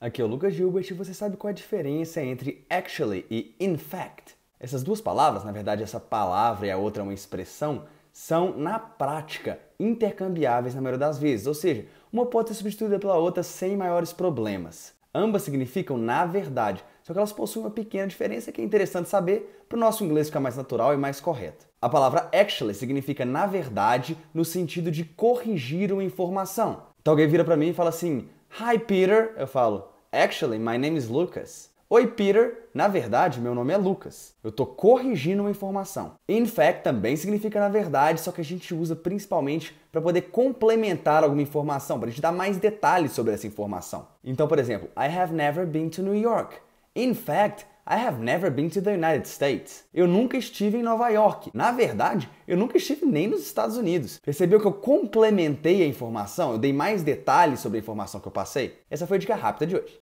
Aqui é o Lucas Gilbert e você sabe qual é a diferença entre actually e in fact. Essas duas palavras, na verdade, essa palavra e a outra é uma expressão, são, na prática, intercambiáveis na maioria das vezes, ou seja, uma pode ser substituída pela outra sem maiores problemas. Ambas significam na verdade, só que elas possuem uma pequena diferença que é interessante saber para o nosso inglês ficar mais natural e mais correto. A palavra actually significa na verdade no sentido de corrigir uma informação. Então alguém vira para mim e fala assim: Hi Peter, eu falo. Actually, my name is Lucas. Oi Peter, na verdade meu nome é Lucas. Eu tô corrigindo uma informação. In fact também significa na verdade, só que a gente usa principalmente para poder complementar alguma informação, para a gente dar mais detalhes sobre essa informação. Então, por exemplo, I have never been to New York. In fact, I have never been to the United States. Eu nunca estive em Nova York. Na verdade, eu nunca estive nem nos Estados Unidos. Percebeu que eu complementei a informação? Eu dei mais detalhes sobre a informação que eu passei? Essa foi a dica rápida de hoje.